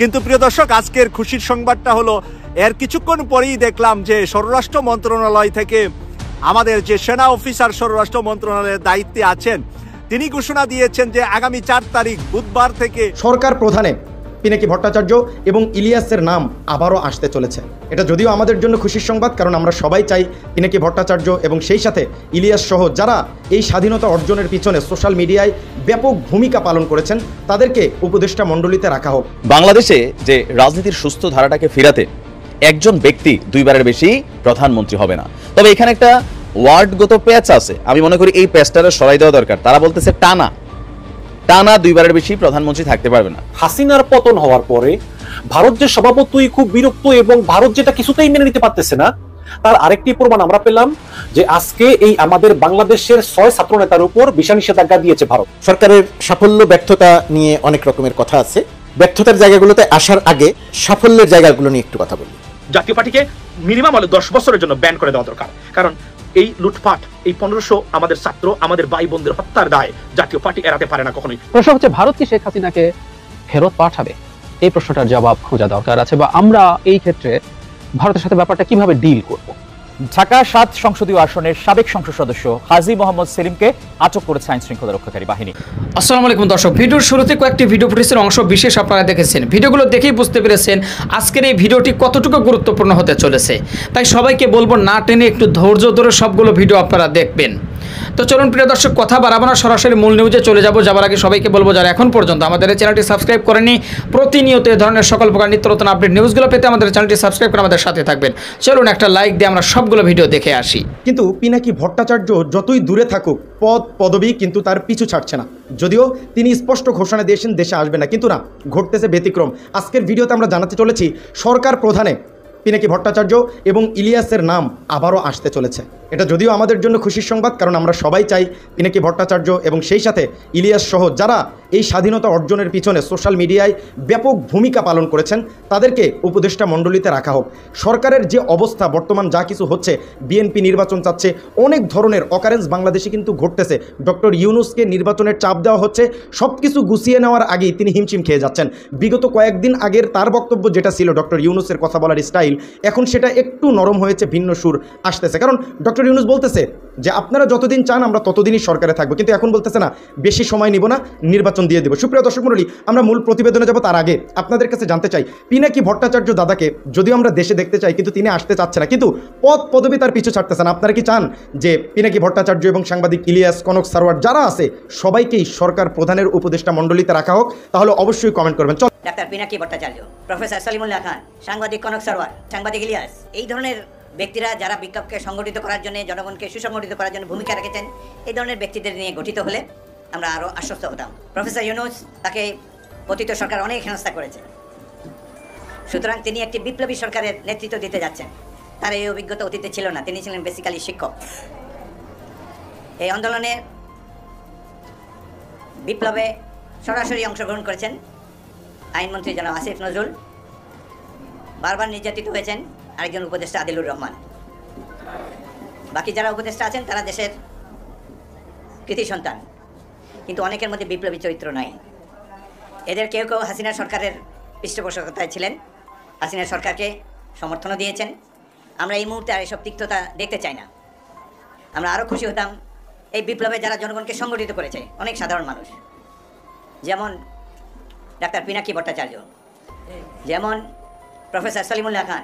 কিন্তু প্রিয় দর্শক আজকের খুশির সংবাদটা হলো এর কিছুক্ষণ পরেই দেখলাম যে স্বরাষ্ট্র মন্ত্রণালয় থেকে আমাদের যে সেনা অফিসার স্বরাষ্ট্র মন্ত্রণালয়ের দায়িত্বে আছেন তিনি ঘোষণা দিয়েছেন যে আগামী চার তারিখ বুধবার থেকে সরকার প্রধানে পিনাকি ভট্টাচার্য এবং ইলিয়াসের নাম আবারও আসতে চলেছে এটা যদিও আমাদের জন্য খুশির সংবাদ কারণ আমরা সবাই চাই পিনাকি ভট্টাচার্য এবং সেই সাথে ইলিয়াস সহ যারা এই স্বাধীনতা অর্জনের পিছনে সোশ্যাল মিডিয়ায় ব্যাপক ভূমিকা পালন করেছেন তাদেরকে উপদেষ্টা মণ্ডলিতে রাখা হোক বাংলাদেশে যে রাজনীতির সুস্থ ধারাটাকে ফেরাতে একজন ব্যক্তি দুইবারের বেশি প্রধানমন্ত্রী হবে না তবে এখানে একটা ওয়ার্ডগত প্যাচ আছে আমি মনে করি এই প্যাচটা সরাই দেওয়া দরকার তারা বলতেছে টানা টানা দুইবারের বেশি প্রধানমন্ত্রী থাকতে পারবে না হাসিনার পতন হওয়ার পরে ভারত যে সভাপতি খুব বিরক্ত এবং ভারত যেটা কিছুতেই মেনে নিতে পারতেছে না তার আরেকটি প্রমাণ আমরা পেলাম যে আজকে এই আমাদের বাংলাদেশের ছয় ছাত্র নেতার উপর বিশা নিষেধাজ্ঞা দিয়েছে ভারত সরকারের সাফল্য ব্যর্থতা নিয়ে অনেক রকমের কথা আছে ব্যর্থতার জায়গাগুলোতে আসার আগে সাফল্যের জায়গাগুলো নিয়ে একটু কথা বলি জাতীয় পার্টিকে মিনিমাম হলে দশ বছরের জন্য ব্যান করে দেওয়া দরকার কারণ এই লুটপাট এই পনেরোশো আমাদের ছাত্র আমাদের ভাই বোনদের হত্যার দায় জাতীয় পার্টি এড়াতে পারে না কখনোই প্রশ্ন হচ্ছে ভারত কি শেখ হাসিনাকে ফেরত পাঠাবে এই প্রশ্নটার জবাব খোঁজা দরকার আছে বা আমরা এই ক্ষেত্রে ভারতের সাথে ব্যাপারটা কিভাবে ডিল করবো ঢাকা সাত সংসদীয় আসনের সাবেক সংসদ সদস্য হাজি মোহাম্মদ সেলিমকে আটক করেছে আইন শৃঙ্খলা রক্ষাকারী বাহিনী আসসালাম আলাইকুম দর্শক ভিডিওর শুরুতে কয়েকটি ভিডিও ফুটেজের অংশ বিশেষ আপনারা দেখেছেন ভিডিওগুলো দেখেই বুঝতে পেরেছেন আজকের এই ভিডিওটি কতটুকু গুরুত্বপূর্ণ হতে চলেছে তাই সবাইকে বলবো না টেনে একটু ধৈর্য ধরে সবগুলো ভিডিও আপনারা দেখবেন তো চলুন প্রিয় দর্শক কথা বাড়াবো না সরাসরি মূল নিউজে চলে যাবো যাবার আগে সবাইকে বলবো যারা এখন পর্যন্ত আমাদের চ্যানেলটি সাবস্ক্রাইব করেনি প্রতিনিয়ত এ ধরনের সকল প্রকার নিত্য নতুন আপডেট নিউজগুলো পেতে আমাদের চ্যানেলটি সাবস্ক্রাইব করে আমাদের সাথে থাকবেন চলুন একটা লাইক দিয়ে আমরা সবগুলো ভিডিও দেখে আসি কিন্তু পিনাকি ভট্টাচার্য যতই দূরে থাকুক পদ পদবি কিন্তু তার পিছু ছাড়ছে না যদিও তিনি স্পষ্ট ঘোষণা দিয়েছেন দেশে আসবে না কিন্তু না ঘটতেছে ব্যতিক্রম আজকের ভিডিওতে আমরা জানাতে চলেছি সরকার প্রধানে পিনাকি ভট্টাচার্য এবং ইলিয়াসের নাম আবারও আসতে চলেছে এটা যদিও আমাদের জন্য খুশির সংবাদ কারণ আমরা সবাই চাই পিনাকি ভট্টাচার্য এবং সেই সাথে ইলিয়াস সহ যারা এই স্বাধীনতা অর্জনের পিছনে সোশ্যাল মিডিয়ায় ব্যাপক ভূমিকা পালন করেছেন তাদেরকে উপদেষ্টা মণ্ডলীতে রাখা হোক সরকারের যে অবস্থা বর্তমান যা কিছু হচ্ছে বিএনপি নির্বাচন চাচ্ছে অনেক ধরনের অকারেন্স বাংলাদেশে কিন্তু ঘটতেছে ডক্টর ইউনুসকে নির্বাচনের চাপ দেওয়া হচ্ছে সব কিছু গুছিয়ে নেওয়ার আগেই তিনি হিমচিম খেয়ে যাচ্ছেন বিগত কয়েকদিন আগের তার বক্তব্য যেটা ছিল ডক্টর ইউনুসের কথা বলার স্টাইল এখন সেটা একটু নরম হয়েছে ভিন্ন সুর আসতেছে কারণ ডক্টর ইউনুস বলতেছে যে আপনারা যতদিন চান আমরা ততদিনই সরকারে থাকবো কিন্তু এখন বলতেছে না বেশি সময় নিব না নির্বাচন দিয়ে দেবো সুপ্রিয় দর্শক মণ্ডলী আমরা মূল প্রতিবেদনে যাবো তার আগে আপনাদের কাছে জানতে চাই পিনাকি ভট্টাচার্য দাদাকে যদিও আমরা দেশে দেখতে চাই কিন্তু তিনি আসতে চাচ্ছে না কিন্তু পদ পদবি তার পিছু ছাড়তেছে না আপনারা কি চান যে পিনাকি ভট্টাচার্য এবং সাংবাদিক ইলিয়াস কনক সারোয়ার যারা আছে সবাইকেই সরকার প্রধানের উপদেষ্টা মণ্ডলীতে রাখা হোক তাহলে অবশ্যই কমেন্ট করবেন চল ডাক্তার পিনাকি ভট্টাচার্য প্রফেসর সালিমুল্লাহ খান সাংবাদিক কনক সারোয়ার সাংবাদিক ইলিয়াস এই ধরনের ব্যক্তিরা যারা বিক্ষোভকে সংগঠিত করার জন্য জনগণকে সুসংগঠিত করার জন্য ভূমিকা রেখেছেন এই ধরনের ব্যক্তিদের নিয়ে গঠিত হলে আমরা আরও আশ্বস্ত হতাম প্রফেসর ইউনুস তাকে পতিত সরকার অনেক হেনস্থা করেছে সুতরাং তিনি একটি বিপ্লবী সরকারের নেতৃত্ব দিতে যাচ্ছেন তার এই অভিজ্ঞতা অতীতে ছিল না তিনি ছিলেন বেসিক্যালি শিক্ষক এই আন্দোলনে বিপ্লবে সরাসরি অংশগ্রহণ করেছেন আইনমন্ত্রী জনাব আসিফ নজরুল বারবার নির্যাতিত হয়েছেন আরেকজন উপদেষ্টা আদিলুর রহমান বাকি যারা উপদেষ্টা আছেন তারা দেশের কৃতি সন্তান কিন্তু অনেকের মধ্যে বিপ্লবী চরিত্র নয় এদের কেউ কেউ হাসিনা সরকারের পৃষ্ঠপোষকতায় ছিলেন হাসিনা সরকারকে সমর্থনও দিয়েছেন আমরা এই মুহূর্তে আর এসব তিক্ততা দেখতে চাই না আমরা আরও খুশি হতাম এই বিপ্লবে যারা জনগণকে সংগঠিত করেছে অনেক সাধারণ মানুষ যেমন ডাক্তার পিনাকি ভট্টাচার্য যেমন প্রফেসর সলিমুল্লাহ খান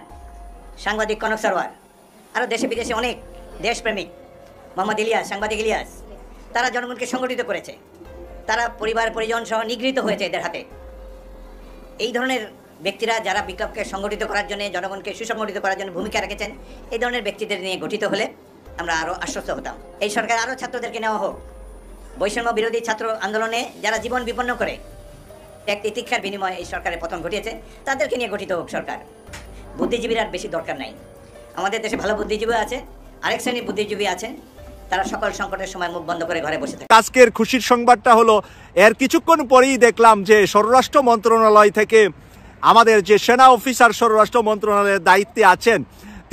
সাংবাদিক কনক সরওয়ার আরও দেশে বিদেশে অনেক দেশপ্রেমিক মোহাম্মদ ইলিয়াস সাংবাদিক ইলিয়াস তারা জনগণকে সংগঠিত করেছে তারা পরিবার পরিজন সহ নিগৃহীত হয়েছে এদের হাতে এই ধরনের ব্যক্তিরা যারা বিক্ষোভকে সংগঠিত করার জন্য জনগণকে সুসংগঠিত করার জন্য ভূমিকা রেখেছেন এই ধরনের ব্যক্তিদের নিয়ে গঠিত হলে আমরা আরও আশ্বস্ত হতাম এই সরকার আরও ছাত্রদেরকে নেওয়া হোক বৈষম্য বিরোধী ছাত্র আন্দোলনে যারা জীবন বিপন্ন করে এক তিতিক্ষার বিনিময়ে এই সরকারের পতন ঘটিয়েছে তাদেরকে নিয়ে গঠিত হোক সরকার বুদ্ধিজীবীর আর বেশি দরকার নাই আমাদের দেশে ভালো বুদ্ধিজীবী আছে আরেক শ্রেণীর বুদ্ধিজীবী আছে তারা সকল সংকটের সময় মুখ বন্ধ করে ঘরে বসে থাকে আজকের খুশির সংবাদটা হলো এর কিছুক্ষণ পরেই দেখলাম যে স্বরাষ্ট্র মন্ত্রণালয় থেকে আমাদের যে সেনা অফিসার স্বরাষ্ট্র মন্ত্রণালয়ের দায়িত্বে আছেন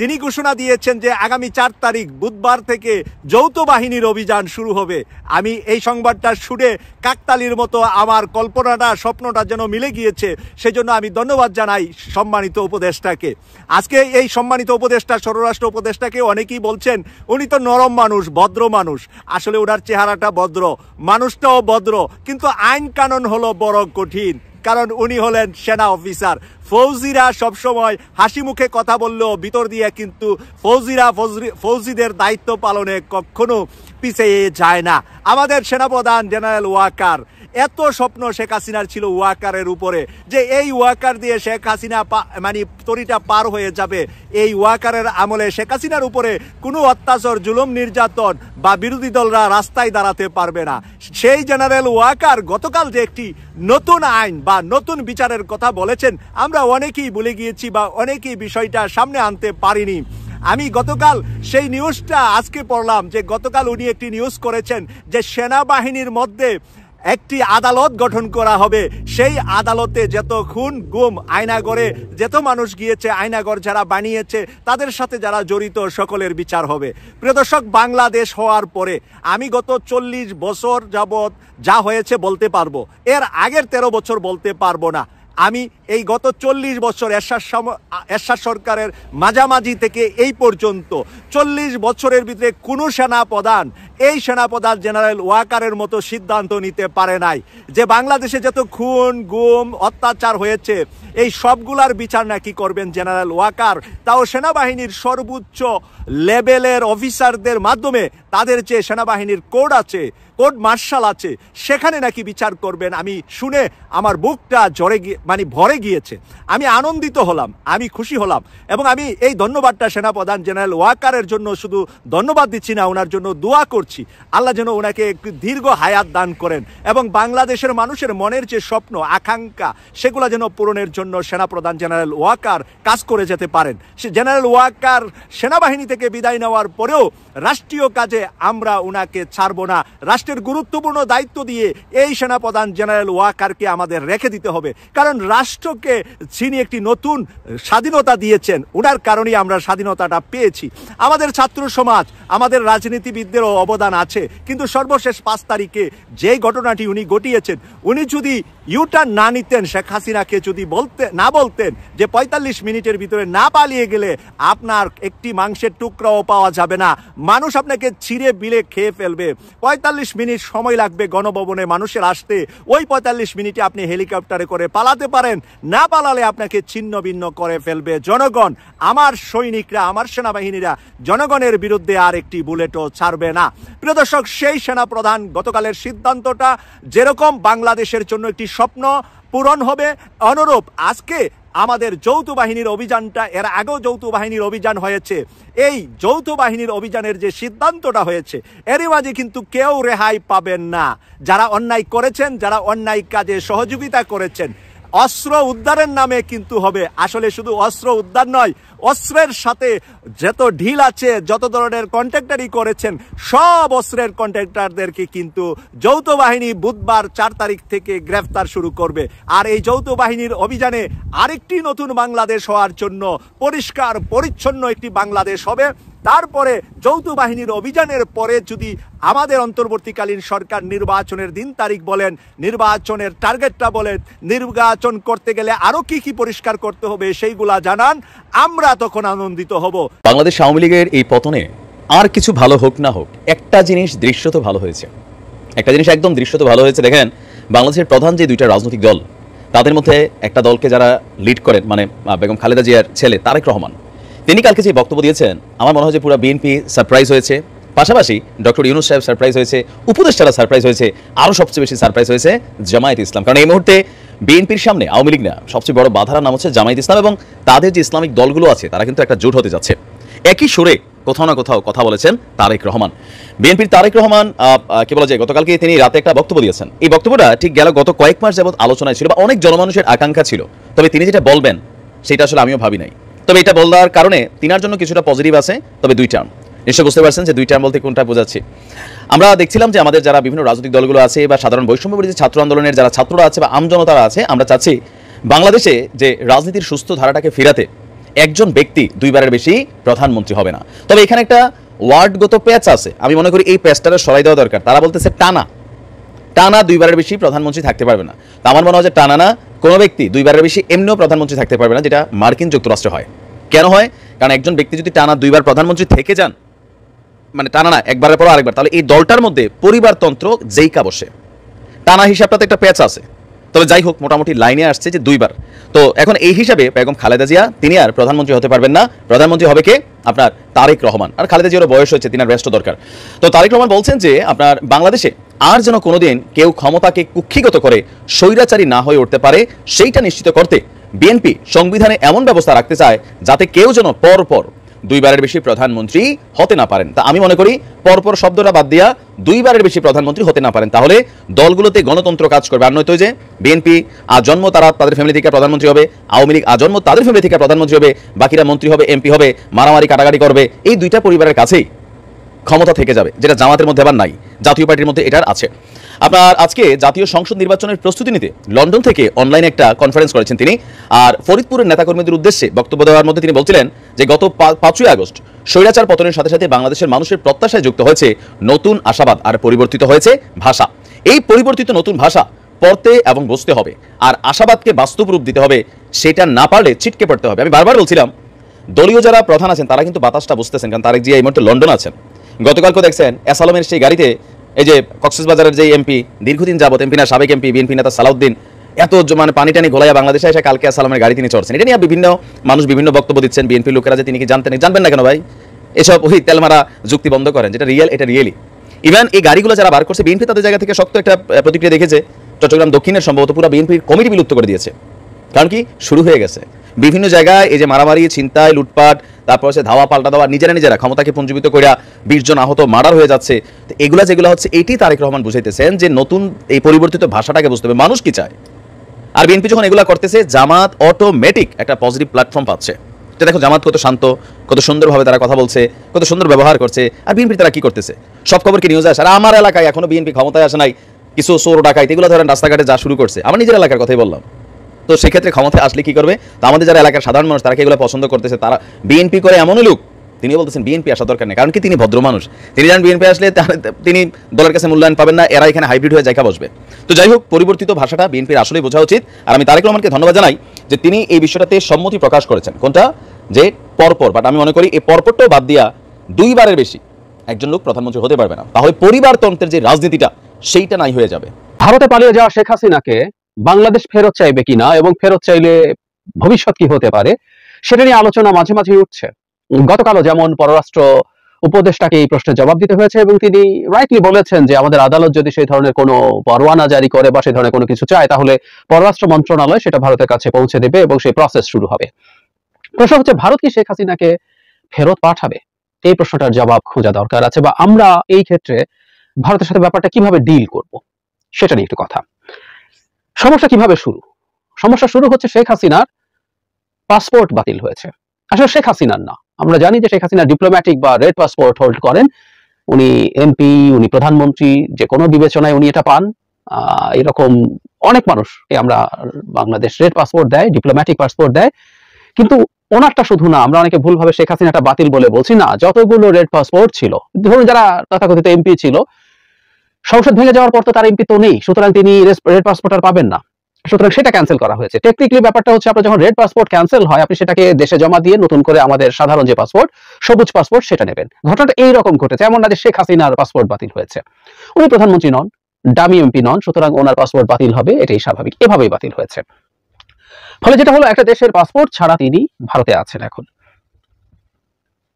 তিনি ঘোষণা দিয়েছেন যে আগামী চার তারিখ বুধবার থেকে যৌথ বাহিনীর অভিযান শুরু হবে আমি এই সংবাদটা শুনে কাকতালির মতো আমার কল্পনাটা স্বপ্নটা যেন মিলে গিয়েছে সেজন্য আমি ধন্যবাদ জানাই সম্মানিত উপদেষ্টাকে আজকে এই সম্মানিত উপদেষ্টা স্বরাষ্ট্র উপদেষ্টাকে অনেকেই বলছেন উনি তো নরম মানুষ ভদ্র মানুষ আসলে ওনার চেহারাটা ভদ্র মানুষটাও ভদ্র কিন্তু আইন কানুন হলো বড় কঠিন কারণ উনি হলেন সেনা অফিসার ফৌজিরা সবসময় হাসি মুখে কথা বললেও ভিতর দিয়ে কিন্তু ফৌজিরা ফৌজিদের দায়িত্ব পালনে কখনো পিছিয়ে যায় না আমাদের সেনাপ্রধান জেনারেল ওয়াকার এত স্বপ্ন শেখ হাসিনার ছিল ওয়াকারের উপরে যে এই ওয়াকার দিয়ে শেখ হাসিনা মানে তরিটা পার হয়ে যাবে এই ওয়াকারের আমলে শেখ হাসিনার উপরে কোনো অত্যাচার জুলুম নির্যাতন বা বিরোধী দলরা রাস্তায় দাঁড়াতে পারবে না সেই জেনারেল ওয়াকার গতকাল যে একটি নতুন আইন বা নতুন বিচারের কথা বলেছেন আমরা অনেকেই ভুলে গিয়েছি বা অনেকেই বিষয়টা সামনে আনতে পারিনি আমি গতকাল সেই নিউজটা আজকে পড়লাম যে গতকাল উনি একটি নিউজ করেছেন যে সেনাবাহিনীর মধ্যে একটি আদালত গঠন করা হবে সেই আদালতে যত খুন গুম আয়নাগড়ে যত মানুষ গিয়েছে আয়নাগড় যারা বানিয়েছে তাদের সাথে যারা জড়িত সকলের বিচার হবে প্রিয় দর্শক বাংলাদেশ হওয়ার পরে আমি গত চল্লিশ বছর যাবৎ যা হয়েছে বলতে পারবো এর আগের তেরো বছর বলতে পারবো না আমি এই গত চল্লিশ বছর সম এরশাদ সরকারের মাঝামাঝি থেকে এই পর্যন্ত চল্লিশ বছরের ভিতরে কোনো সেনাপ্রধান এই সেনাপ্রধান জেনারেল ওয়াকারের মতো সিদ্ধান্ত নিতে পারে নাই যে বাংলাদেশে যত খুন গুম অত্যাচার হয়েছে এই সবগুলার বিচার নাকি করবেন জেনারেল ওয়াকার তাও সেনাবাহিনীর সর্বোচ্চ লেভেলের অফিসারদের মাধ্যমে তাদের যে সেনাবাহিনীর কোড আছে কোড মার্শাল আছে সেখানে নাকি বিচার করবেন আমি শুনে আমার বুকটা জ্বরে গিয়ে মানে ভরে গিয়েছে আমি আনন্দিত হলাম আমি খুশি হলাম এবং আমি এই ধন্যবাদটা সেনাপ্রধান জেনারেল ওয়াকারের জন্য শুধু ধন্যবাদ দিচ্ছি না ওনার জন্য দোয়া করছি আল্লাহ যেন ওনাকে একটি দীর্ঘ হায়াত দান করেন এবং বাংলাদেশের মানুষের মনের যে স্বপ্ন আকাঙ্ক্ষা সেগুলো যেন পূরণের জন্য সেনাপ্রধান জেনারেল ওয়াকার কাজ করে যেতে পারেন সে জেনারেল ওয়াকার সেনাবাহিনী থেকে বিদায় নেওয়ার পরেও রাষ্ট্রীয় কাজে আমরা ওনাকে ছাড়ব না রাষ্ট্রের গুরুত্বপূর্ণ দায়িত্ব দিয়ে এই সেনাপ্রধান জেনারেল ওয়াকারকে আমাদের রেখে দিতে হবে কারণ একজন রাষ্ট্রকে যিনি একটি নতুন স্বাধীনতা দিয়েছেন ওনার কারণেই আমরা স্বাধীনতাটা পেয়েছি আমাদের ছাত্র সমাজ আমাদের রাজনীতিবিদদেরও অবদান আছে কিন্তু সর্বশেষ পাঁচ তারিখে যে ঘটনাটি উনি ঘটিয়েছেন উনি যদি ইউটার্ন না নিতেন শেখ হাসিনাকে যদি বলতে না বলতেন যে পঁয়তাল্লিশ মিনিটের ভিতরে না পালিয়ে গেলে আপনার একটি মাংসের টুকরাও পাওয়া যাবে না মানুষ আপনাকে ছিঁড়ে বিলে খেয়ে ফেলবে পঁয়তাল্লিশ মিনিট সময় লাগবে গণভবনে মানুষের আসতে ওই পঁয়তাল্লিশ মিনিটে আপনি হেলিকপ্টারে করে পালাতে পালাতে পারেন না পালালে আপনাকে ছিন্ন ভিন্ন করে ফেলবে জনগণ আমার সৈনিকরা আমার সেনাবাহিনীরা জনগণের বিরুদ্ধে আর একটি বুলেটও ছাড়বে না প্রিয় দর্শক সেই সেনাপ্রধান গতকালের সিদ্ধান্তটা যেরকম বাংলাদেশের জন্য একটি স্বপ্ন পূরণ হবে অনুরূপ আজকে আমাদের যৌথ বাহিনীর অভিযানটা এর আগেও যৌথ বাহিনীর অভিযান হয়েছে এই যৌথ বাহিনীর অভিযানের যে সিদ্ধান্তটা হয়েছে এরই মাঝে কিন্তু কেউ রেহাই পাবেন না যারা অন্যায় করেছেন যারা অন্যায় কাজে সহযোগিতা করেছেন অস্ত্র উদ্ধারের নামে কিন্তু হবে আসলে শুধু অস্ত্র উদ্ধার নয় অস্ত্রের সাথে যত ঢিল আছে যত ধরনের কন্ট্রাক্টারই করেছেন সব অস্ত্রের কন্ট্রাক্টারদেরকে কিন্তু যৌথ বাহিনী বুধবার চার তারিখ থেকে গ্রেফতার শুরু করবে আর এই যৌথ বাহিনীর অভিযানে আরেকটি নতুন বাংলাদেশ হওয়ার জন্য পরিষ্কার পরিচ্ছন্ন একটি বাংলাদেশ হবে তারপরে যৌথ বাহিনীর অভিযানের পরে যদি আমাদের অন্তর্বর্তীকালীন সরকার নির্বাচনের দিন তারিখ বলেন নির্বাচনের টার্গেটটা বলেন নির্বাচন করতে গেলে আরো কি কি পরিষ্কার করতে হবে সেইগুলা জানান আমরা তখন আনন্দিত হব বাংলাদেশ আওয়ামী লীগের এই পতনে আর কিছু ভালো হোক না হোক একটা জিনিস দৃশ্য তো ভালো হয়েছে একটা জিনিস একদম দৃশ্য তো ভালো হয়েছে দেখেন বাংলাদেশের প্রধান যে দুইটা রাজনৈতিক দল তাদের মধ্যে একটা দলকে যারা লিড করেন মানে বেগম খালেদা জিয়ার ছেলে তারেক রহমান তিনি কালকে যে বক্তব্য দিয়েছেন আমার মনে হয় যে পুরো বিএনপি সারপ্রাইজ হয়েছে পাশাপাশি ডক্টর ইউনুস সাহেব সারপ্রাইজ হয়েছে উপদেষ্টারা সারপ্রাইজ হয়েছে আরও সবচেয়ে বেশি সারপ্রাইজ হয়েছে জামায়াত ইসলাম কারণ এই মুহূর্তে বিএনপির সামনে আওয়ামী লীগ না সবচেয়ে বড় বাধারা নাম হচ্ছে জামায়াত ইসলাম এবং তাদের যে ইসলামিক দলগুলো আছে তারা কিন্তু একটা জোট হতে যাচ্ছে একই সুরে কোথাও না কোথাও কথা বলেছেন তারেক রহমান বিএনপির তারেক রহমান কি বলা যায় গতকালকে তিনি রাতে একটা বক্তব্য দিয়েছেন এই বক্তব্যটা ঠিক গেল গত কয়েক মাস যাবৎ আলোচনায় ছিল বা অনেক জনমানুষের আকাঙ্ক্ষা ছিল তবে তিনি যেটা বলবেন সেটা আসলে আমিও ভাবি নাই তবে এটা বল দেওয়ার কারণে তিনার জন্য কিছুটা পজিটিভ আছে তবে দুই টার্ম নিশ্চয় বুঝতে পারছেন যে দুই টার্ম বলতে কোনটা বোঝাচ্ছি আমরা দেখছিলাম যে আমাদের যারা বিভিন্ন রাজনৈতিক দলগুলো আছে বা সাধারণ বৈষম্য বিরোধী ছাত্র আন্দোলনের যারা ছাত্ররা আছে বা আমজনতারা আছে আমরা চাচ্ছি বাংলাদেশে যে রাজনীতির সুস্থ ধারাটাকে ফেরাতে একজন ব্যক্তি দুইবারের বেশি প্রধানমন্ত্রী হবে না তবে এখানে একটা ওয়ার্ডগত প্যাচ আছে আমি মনে করি এই প্যাচটারে সরাই দেওয়া দরকার তারা বলতেছে টানা টানা দুইবারের বেশি প্রধানমন্ত্রী থাকতে পারবে না তা আমার মনে হয় যে টানা না কোনো ব্যক্তি দুইবারের বেশি এমনিও প্রধানমন্ত্রী থাকতে পারবে না যেটা মার্কিন যুক্তরাষ্ট্রে হয় কেন হয় কারণ একজন ব্যক্তি যদি টানা দুইবার প্রধানমন্ত্রী থেকে যান মানে টানা না একবারের পর আরেকবার তাহলে এই দলটার মধ্যে পরিবারতন্ত্র যেই কা টানা হিসাবটাতে একটা প্যাচ আছে তবে যাই হোক মোটামুটি লাইনে আসছে যে দুইবার তো এখন এই হিসাবে বেগম খালেদা জিয়া তিনি আর প্রধানমন্ত্রী হতে পারবেন না প্রধানমন্ত্রী হবে কে আপনার তারেক রহমান আর খালেদা জিয়ারও বয়স হয়েছে তিনার ব্যস্ত দরকার তো তারেক রহমান বলছেন যে আপনার বাংলাদেশে আর যেন কোনোদিন কেউ ক্ষমতাকে কুক্ষিগত করে স্বৈরাচারী না হয়ে উঠতে পারে সেইটা নিশ্চিত করতে বিএনপি সংবিধানে এমন ব্যবস্থা রাখতে চায় যাতে কেউ যেন পর পর দুইবারের বেশি প্রধানমন্ত্রী হতে না পারেন তা আমি মনে করি পরপর শব্দটা বাদ দিয়া দুইবারের বেশি প্রধানমন্ত্রী হতে না পারেন তাহলে দলগুলোতে গণতন্ত্র কাজ করবে আর নয়তো যে বিএনপি আজন্ম তারা তাদের ফ্যামিলি থেকে প্রধানমন্ত্রী হবে আওয়ামী লীগ আজন্ম তাদের ফ্যামিলি থেকে প্রধানমন্ত্রী হবে বাকিরা মন্ত্রী হবে এমপি হবে মারামারি কাটাকাটি করবে এই দুইটা পরিবারের কাছেই ক্ষমতা থেকে যাবে যেটা জামাতের মধ্যে আবার নাই জাতীয় পার্টির মধ্যে এটার আছে আপনার আজকে জাতীয় সংসদ নির্বাচনের প্রস্তুতি নিতে লন্ডন থেকে অনলাইনে একটা কনফারেন্স করেছেন তিনি আর ফরিদপুরের নেতাকর্মীদের উদ্দেশ্যে বক্তব্য দেওয়ার মধ্যে তিনি বলছিলেন যে গত পাঁচই আগস্ট স্বৈরাচার পতনের সাথে সাথে বাংলাদেশের মানুষের প্রত্যাশায় যুক্ত হয়েছে নতুন আশাবাদ আর পরিবর্তিত হয়েছে ভাষা এই পরিবর্তিত নতুন ভাষা পড়তে এবং বসতে হবে আর আশাবাদকে বাস্তব রূপ দিতে হবে সেটা না পারলে ছিটকে পড়তে হবে আমি বারবার বলছিলাম দলীয় যারা প্রধান আছেন তারা কিন্তু বাতাসটা বুঝতেছেন কারণ তারেক জিয়া এই মুহূর্তে লন্ডন আছেন গতকালকে দেখছেন এসালমের সেই গাড়িতে এই যে কক্সবাজারের যে এমপি দীর্ঘদিন যাবত এমপি না সাবেক এমপি বিএনপি নেতা সালাউদ্দিন এত মানে পানি টানি ঘোলাইয়া বাংলাদেশে এসে কালকে সালামের গাড়ি তিনি চড়ছেন এটা নিয়ে বিভিন্ন মানুষ বিভিন্ন বক্তব্য দিচ্ছেন বিএনপি লোকেরা যে তিনি কি জানতেন জানবেন না কেন ভাই এসব ওই তেলমারা যুক্তি বন্ধ করেন যেটা রিয়েল এটা রিয়েলি ইভেন এই গাড়িগুলো যারা বার করছে বিএনপি তাদের জায়গা থেকে শক্ত একটা প্রতিক্রিয়া দেখেছে চট্টগ্রাম দক্ষিণের সম্ভবত পুরো বিএনপির কমিটি বিলুপ্ত করে দিয়েছে কারণ কি শুরু হয়ে গেছে বিভিন্ন জায়গায় এই যে মারামারি চিন্তায় লুটপাট তারপর সে ধাওয়া পাল্টা দেওয়া নিজেরা নিজেরা ক্ষমতাকে পুঞ্জীবিত করিয়া বীরজন আহত মার্ডার হয়ে যাচ্ছে তো এগুলা যেগুলো হচ্ছে এটি তারেক রহমান বুঝাইতেছেন যে নতুন এই পরিবর্তিত ভাষাটাকে বুঝতে হবে মানুষ কি চায় আর বিএনপি যখন এগুলা করতেছে জামাত অটোমেটিক একটা পজিটিভ প্ল্যাটফর্ম পাচ্ছে তো দেখো জামাত কত শান্ত কত সুন্দরভাবে তারা কথা বলছে কত সুন্দর ব্যবহার করছে আর বিএনপি তারা কি করতেছে সব খবর কি নিউজ আসে আর আমার এলাকায় এখনো বিএনপি ক্ষমতায় আসে নাই কিছু চোর ডাকাইতে এগুলো ধরেন রাস্তাঘাটে যা শুরু করছে আমার নিজের এলাকার কথাই বললাম তো সেক্ষেত্রে ক্ষমতায় আসলে কী করবে তো আমাদের যারা এলাকার সাধারণ মানুষ তারা কি এগুলো পছন্দ করতেছে তারা বিএনপি করে এমনই লোক তিনি বলতেছেন বিএনপি আসা দরকার নেই কারণ কি তিনি ভদ্র মানুষ তিনি জানেন বিএনপি আসলে তিনি দলের কাছে মূল্যায়ন পাবেন না এরা এখানে হাইব্রিড হয়ে জায়গা বসবে তো যাই হোক পরিবর্তিত ভাষাটা বিএনপির আসলে বোঝা উচিত আর আমি তারেক রহমানকে ধন্যবাদ জানাই যে তিনি এই বিষয়টাতে সম্মতি প্রকাশ করেছেন কোনটা যে পরপর বাট আমি মনে করি এই পরপরটাও বাদ দিয়া দুইবারের বেশি একজন লোক প্রধানমন্ত্রী হতে পারবে না তাহলে পরিবারতন্ত্রের যে রাজনীতিটা সেইটা নাই হয়ে যাবে ভারতে পালিয়ে যাওয়া শেখ হাসিনাকে বাংলাদেশ ফেরত চাইবে কিনা এবং ফেরত চাইলে ভবিষ্যৎ কি হতে পারে সেটা নিয়ে আলোচনা মাঝে মাঝে উঠছে গতকালও যেমন পররাষ্ট্র উপদেষ্টাকে এই প্রশ্নের জবাব দিতে হয়েছে এবং তিনি রাইটলি বলেছেন যে আমাদের আদালত যদি সেই ধরনের কোনো পরোয়ানা জারি করে বা সেই ধরনের কোনো কিছু চায় তাহলে পররাষ্ট্র মন্ত্রণালয় সেটা ভারতের কাছে পৌঁছে দেবে এবং সেই প্রসেস শুরু হবে প্রশ্ন হচ্ছে ভারত কি শেখ হাসিনাকে ফেরত পাঠাবে এই প্রশ্নটার জবাব খোঁজা দরকার আছে বা আমরা এই ক্ষেত্রে ভারতের সাথে ব্যাপারটা কিভাবে ডিল করব সেটা নিয়ে একটু কথা সমস্যা কিভাবে শুরু সমস্যা শুরু হচ্ছে শেখ হাসিনার পাসপোর্ট বাতিল হয়েছে আসলে শেখ হাসিনার না আমরা জানি যে শেখ হাসিনা ডিপ্লোম্যাটিক বা রেড পাসপোর্ট হোল্ড করেন উনি এমপি উনি প্রধানমন্ত্রী যে কোনো বিবেচনায় উনি এটা পান এরকম অনেক মানুষকে আমরা বাংলাদেশ রেড পাসপোর্ট দেয় ডিপ্লোম্যাটিক পাসপোর্ট দেয় কিন্তু ওনারটা শুধু না আমরা অনেকে ভুলভাবে শেখ হাসিনাটা বাতিল বলে বলছি না যতগুলো রেড পাসপোর্ট ছিল ধরুন যারা তথাকথিত এমপি ছিল সংসদ ভেঙে যাওয়ার পর তো তার এমপি তো নেই সুতরাং তিনি রেড পাসপোর্ট আর পাবেন না সুতরাং সেটা ক্যান্সেল করা হয়েছে টেকনিক্যালি ব্যাপারটা হচ্ছে আপনার যখন রেড পাসপোর্ট ক্যান্সেল হয় আপনি সেটাকে দেশে জমা দিয়ে নতুন করে আমাদের সাধারণ যে পাসপোর্ট সবুজ পাসপোর্ট সেটা নেবেন ঘটনাটা এই রকম ঘটেছে এমন না যে শেখ হাসিনার পাসপোর্ট বাতিল হয়েছে উনি প্রধানমন্ত্রী নন ডামি এমপি নন সুতরাং ওনার পাসপোর্ট বাতিল হবে এটাই স্বাভাবিক এভাবেই বাতিল হয়েছে ফলে যেটা হলো একটা দেশের পাসপোর্ট ছাড়া তিনি ভারতে আছেন এখন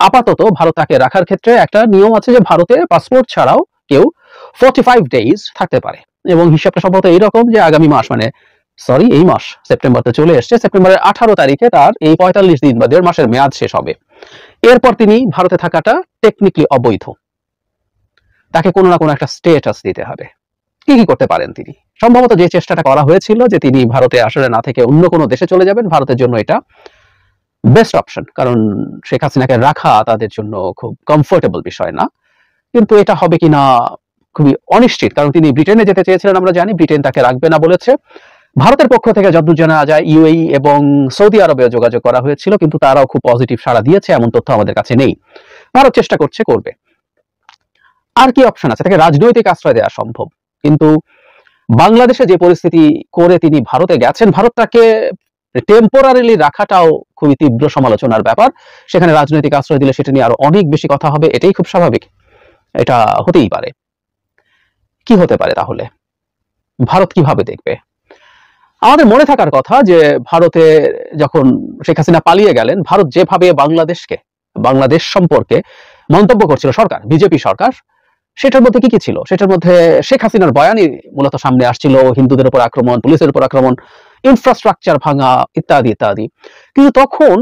আপাতত ভারত তাকে রাখার ক্ষেত্রে একটা নিয়ম আছে যে ভারতে পাসপোর্ট ছাড়াও কেউ ফোর্টি ডেজ থাকতে পারে এবং হিসাবটা সম্ভবত এইরকম যে আগামী মাস মানে সরি এই মাস সেপ্টেম্বর তো চলে এসছে সেপ্টেম্বরের আঠারো তারিখে তার এই পঁয়তাল্লিশ দিন বা দেড় মাসের মেয়াদ শেষ হবে এরপর তিনি ভারতে থাকাটা টেকনিকলি অবৈধ তাকে কোনো না কোনো একটা স্টেটাস দিতে হবে কি কি করতে পারেন তিনি সম্ভবত যে চেষ্টাটা করা হয়েছিল যে তিনি ভারতে আসলে না থেকে অন্য কোনো দেশে চলে যাবেন ভারতের জন্য এটা বেস্ট অপশন কারণ শেখ হাসিনাকে রাখা তাদের জন্য খুব কমফোর্টেবল বিষয় না কিন্তু এটা হবে কিনা খুবই অনিশ্চিত কারণ তিনি ব্রিটেনে যেতে চেয়েছিলেন আমরা জানি ব্রিটেন তাকে রাখবে না বলেছে ভারতের পক্ষ থেকে যতদূর জানা যায় ইউএই এবং সৌদি আরবে যোগাযোগ করা হয়েছিল কিন্তু তারাও খুব পজিটিভ সাড়া দিয়েছে এমন তথ্য আমাদের কাছে নেই ভারত চেষ্টা করছে করবে আর কি অপশন আছে তাকে রাজনৈতিক আশ্রয় দেওয়া সম্ভব কিন্তু বাংলাদেশে যে পরিস্থিতি করে তিনি ভারতে গেছেন ভারত তাকে টেম্পোরারিলি রাখাটাও খুবই তীব্র সমালোচনার ব্যাপার সেখানে রাজনৈতিক আশ্রয় দিলে সেটা নিয়ে আরো অনেক বেশি কথা হবে এটাই খুব স্বাভাবিক এটা হতেই পারে কি হতে পারে তাহলে ভারত কিভাবে দেখবে আমাদের মনে থাকার কথা যে ভারতে যখন শেখ হাসিনা পালিয়ে গেলেন ভারত যেভাবে বাংলাদেশকে বাংলাদেশ সম্পর্কে মন্তব্য করছিল সরকার বিজেপি সরকার সেটার মধ্যে কি কি ছিল সেটার মধ্যে শেখ হাসিনার বয়ানই মূলত সামনে আসছিল হিন্দুদের উপর আক্রমণ পুলিশের উপর আক্রমণ ইনফ্রাস্ট্রাকচার ভাঙা ইত্যাদি ইত্যাদি কিন্তু তখন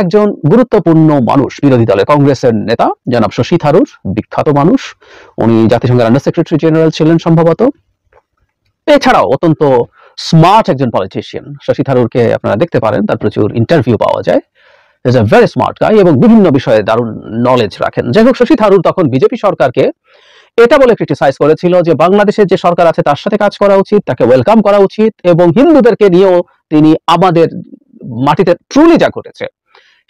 একজন গুরুত্বপূর্ণ মানুষ বিরোধী দলে কংগ্রেসের নেতা জনাব শশী থারুর বিখ্যাত মানুষ উনি জাতিসংঘের আন্ডার সেক্রেটারি জেনারেল ছিলেন সম্ভবত এছাড়াও অত্যন্ত স্মার্ট একজন পলিটিশিয়ান শশী থারুরকে আপনারা দেখতে পারেন তার প্রচুর ইন্টারভিউ পাওয়া যায় is a very smart guy এবং বিভিন্ন বিষয়ে দারুণ নলেজ রাখেন যাই হোক শশী থারুর তখন বিজেপি সরকারকে এটা বলে ক্রিটিসাইজ করেছিল যে বাংলাদেশের যে সরকার আছে তার সাথে কাজ করা উচিত তাকে ওয়েলকাম করা উচিত এবং হিন্দুদেরকে নিয়েও তিনি আমাদের মাটিতে ট্রুলি যা ঘটেছে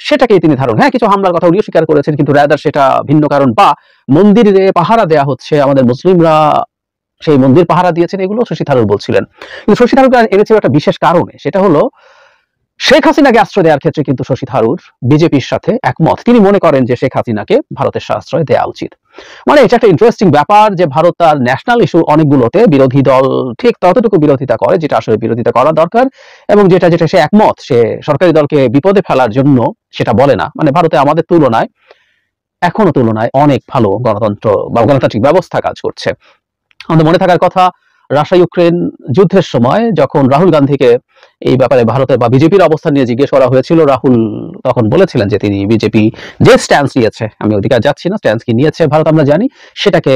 সেটাকেই তিনি ধারণ হ্যাঁ কিছু হামলার কথা উনিও স্বীকার করেছেন কিন্তু রাদার সেটা ভিন্ন কারণ বা মন্দিরে পাহারা দেয়া হচ্ছে আমাদের মুসলিমরা সেই মন্দির পাহারা দিয়েছেন এগুলো শশী থারুর বলছিলেন কিন্তু শশী থারুর এনেছিল একটা বিশেষ কারণে সেটা হলো শেখ হাসিনাকে আশ্রয় দেওয়ার ক্ষেত্রে কিন্তু শশী থারুর বিজেপির সাথে একমত তিনি মনে করেন যে শেখ হাসিনাকে ভারতের আশ্রয় দেওয়া উচিত মানে এটা একটা ইন্টারেস্টিং ব্যাপার যে ভারত তার ন্যাশনাল ইস্যু অনেকগুলোতে বিরোধী দল ঠিক ততটুকু বিরোধিতা করে যেটা আসলে বিরোধিতা করা দরকার এবং যেটা যেটা সে একমত সে সরকারি দলকে বিপদে ফেলার জন্য সেটা বলে না মানে ভারতে আমাদের তুলনায় এখনো তুলনায় অনেক ভালো গণতন্ত্র বা গণতান্ত্রিক ব্যবস্থা কাজ করছে আমাদের মনে থাকার কথা রাশিয়া ইউক্রেন যুদ্ধের সময় যখন রাহুল গান্ধীকে এই ব্যাপারে ভারতের বা বিজেপির অবস্থান নিয়ে জিজ্ঞেস করা হয়েছিল রাহুল তখন বলেছিলেন যে তিনি বিজেপি যে স্ট্যান্স নিয়েছে আমি অধিকার যাচ্ছি না স্ট্যান্স কি নিয়েছে ভারত আমরা জানি সেটাকে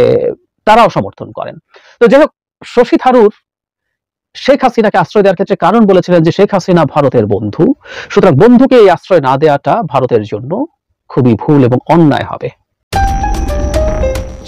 তারাও সমর্থন করেন তো যাই হোক শশী থারুর শেখ হাসিনাকে আশ্রয় দেওয়ার ক্ষেত্রে কারণ বলেছিলেন যে শেখ হাসিনা ভারতের বন্ধু সুতরাং বন্ধুকে এই আশ্রয় না দেওয়াটা ভারতের জন্য খুবই ভুল এবং অন্যায় হবে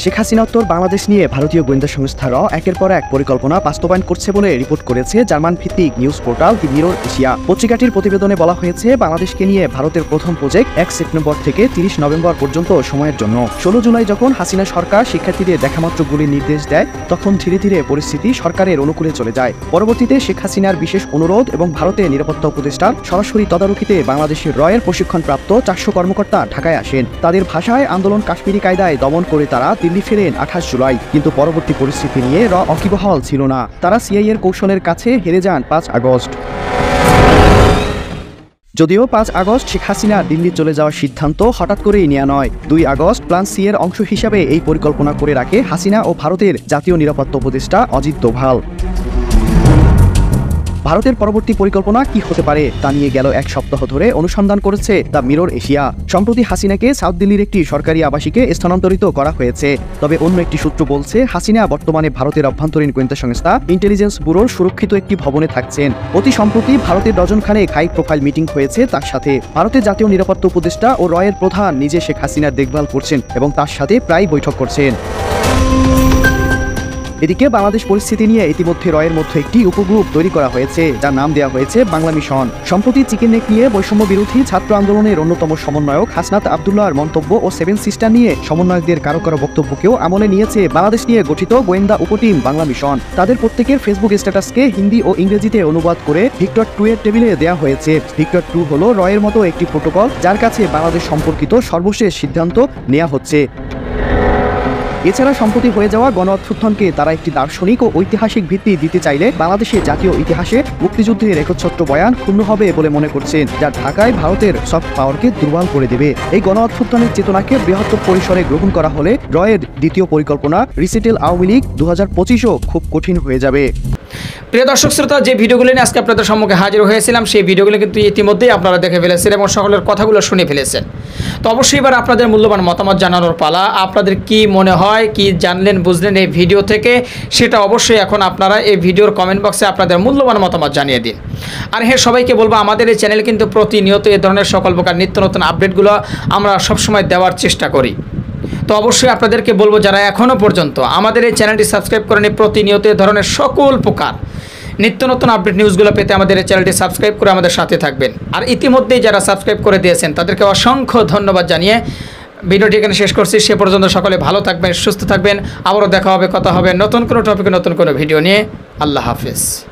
শেখ হাসিনা উত্তর বাংলাদেশ নিয়ে ভারতীয় গোয়েন্দা সংস্থা র একের পর এক পরিকল্পনা বাস্তবায়ন করছে বলে রিপোর্ট করেছে জার্মান ভিত্তিক news portal the Mirror Asia পত্রিকাটির প্রতিবেদনে বলা হয়েছে বাংলাদেশকে নিয়ে ভারতের প্রথম প্রজেক্ট এক সেপ্টেম্বর থেকে তিরিশ নভেম্বর পর্যন্ত সময়ের জন্য ষোলো জুলাই যখন হাসিনা সরকার শিক্ষার্থীদের দেখামাত্র গুলির নির্দেশ দেয় তখন ধীরে ধীরে পরিস্থিতি সরকারের অনুকূলে চলে যায় পরবর্তীতে শেখ হাসিনার বিশেষ অনুরোধ এবং ভারতের নিরাপত্তা উপদেষ্টার সরাসরি তদারকিতে বাংলাদেশের রয়ের প্রশিক্ষণপ্রাপ্ত চারশো কর্মকর্তা ঢাকায় আসেন তাদের ভাষায় আন্দোলন কাশ্মীরি কায়দায় দমন করে তারা দিল্লি ফেরেন আঠাশ জুলাই কিন্তু পরবর্তী পরিস্থিতি নিয়ে র অকিবহাল ছিল না তারা এর কৌশলের কাছে হেরে যান পাঁচ আগস্ট যদিও পাঁচ আগস্ট শেখ হাসিনা দিল্লি চলে যাওয়ার সিদ্ধান্ত হঠাৎ করেই নেওয়া নয় দুই আগস্ট প্লান সি এর অংশ হিসাবে এই পরিকল্পনা করে রাখে হাসিনা ও ভারতের জাতীয় নিরাপত্তা উপদেষ্টা অজিত দোভাল ভারতের পরবর্তী পরিকল্পনা কি হতে পারে তা নিয়ে গেল এক সপ্তাহ ধরে অনুসন্ধান করেছে দ্য মিরর এশিয়া সম্প্রতি হাসিনাকে সাউথ দিল্লির একটি সরকারি আবাসিকে স্থানান্তরিত করা হয়েছে তবে অন্য একটি সূত্র বলছে হাসিনা বর্তমানে ভারতের অভ্যন্তরীণ গোয়েন্দা সংস্থা ইন্টেলিজেন্স ব্যুরোর সুরক্ষিত একটি ভবনে থাকছেন অতি সম্প্রতি ভারতের ডজনখানে হাই প্রোফাইল মিটিং হয়েছে তার সাথে ভারতের জাতীয় নিরাপত্তা উপদেষ্টা ও রয়ের প্রধান নিজে শেখ হাসিনার দেখভাল করছেন এবং তার সাথে প্রায় বৈঠক করছেন এদিকে বাংলাদেশ পরিস্থিতি নিয়ে ইতিমধ্যে রয়ের মধ্যে একটি উপগ্রুপ তৈরি করা হয়েছে যার নাম দেওয়া হয়েছে বাংলা মিশন সম্প্রতি চিকেন নেক নিয়ে বৈষম্য বিরোধী ছাত্র আন্দোলনের অন্যতম সমন্বয়ক হাসনাত আবদুল্লাহর মন্তব্য ও সেভেন সিস্টার নিয়ে সমন্বয়কদের কারো কারো বক্তব্যকেও আমলে নিয়েছে বাংলাদেশ নিয়ে গঠিত গোয়েন্দা উপটিম বাংলা মিশন তাদের প্রত্যেকের ফেসবুক স্ট্যাটাসকে হিন্দি ও ইংরেজিতে অনুবাদ করে ভিক্টর টু এর টেবিলে দেওয়া হয়েছে ভিক্টর টু হল রয়ের মতো একটি প্রোটোকল যার কাছে বাংলাদেশ সম্পর্কিত সর্বশেষ সিদ্ধান্ত নেওয়া হচ্ছে এছাড়া সম্প্রতি হয়ে যাওয়া গণ তারা একটি দার্শনিক ও ঐতিহাসিক ভিত্তি দিতে চাইলে বাংলাদেশের জাতীয় ইতিহাসে মুক্তিযুদ্ধের একচ্ছত্র বয়ান ক্ষুণ্ণ হবে বলে মনে করছেন যা ঢাকায় ভারতের সফট পাওয়ারকে দুর্বল করে দেবে এই গণ চেতনাকে বৃহত্তর পরিসরে গ্রহণ করা হলে রয়ের দ্বিতীয় পরিকল্পনা রিসেটেল আওয়ামী লীগ দু হাজার খুব কঠিন হয়ে যাবে প্রিয় দর্শক শ্রোতা যে ভিডিওগুলি নিয়ে আজকে আপনাদের সম্মুখে হাজির হয়েছিলাম সেই ভিডিওগুলি কিন্তু ইতিমধ্যেই আপনারা দেখে ফেলেছেন এবং সকলের কথাগুলো শুনে ফেলেছেন তো অবশ্যই এবার আপনাদের মূল্যবান মতামত জানানোর পালা আপনাদের কি মনে হয় হয় কি জানলেন বুঝলেন এই ভিডিও থেকে সেটা অবশ্যই এখন আপনারা এই ভিডিওর কমেন্ট বক্সে আপনাদের মূল্যবান মতামত জানিয়ে দিন আর হ্যাঁ সবাইকে বলবো আমাদের এই চ্যানেল কিন্তু প্রতিনিয়ত এ ধরনের সকল প্রকার নিত্য নতুন আপডেটগুলো আমরা সবসময় দেওয়ার চেষ্টা করি তো অবশ্যই আপনাদেরকে বলবো যারা এখনও পর্যন্ত আমাদের এই চ্যানেলটি সাবস্ক্রাইব করে নিয়ে প্রতিনিয়ত এ ধরনের সকল প্রকার নিত্য নতুন আপডেট নিউজগুলো পেতে আমাদের এই চ্যানেলটি সাবস্ক্রাইব করে আমাদের সাথে থাকবেন আর ইতিমধ্যেই যারা সাবস্ক্রাইব করে দিয়েছেন তাদেরকে অসংখ্য ধন্যবাদ জানিয়ে ভিডিওটি এখানে শেষ করছি সে পর্যন্ত সকলে ভালো থাকবেন সুস্থ থাকবেন আবারও দেখা হবে কথা হবে নতুন কোনো টপিকে নতুন কোনো ভিডিও নিয়ে আল্লাহ হাফেজ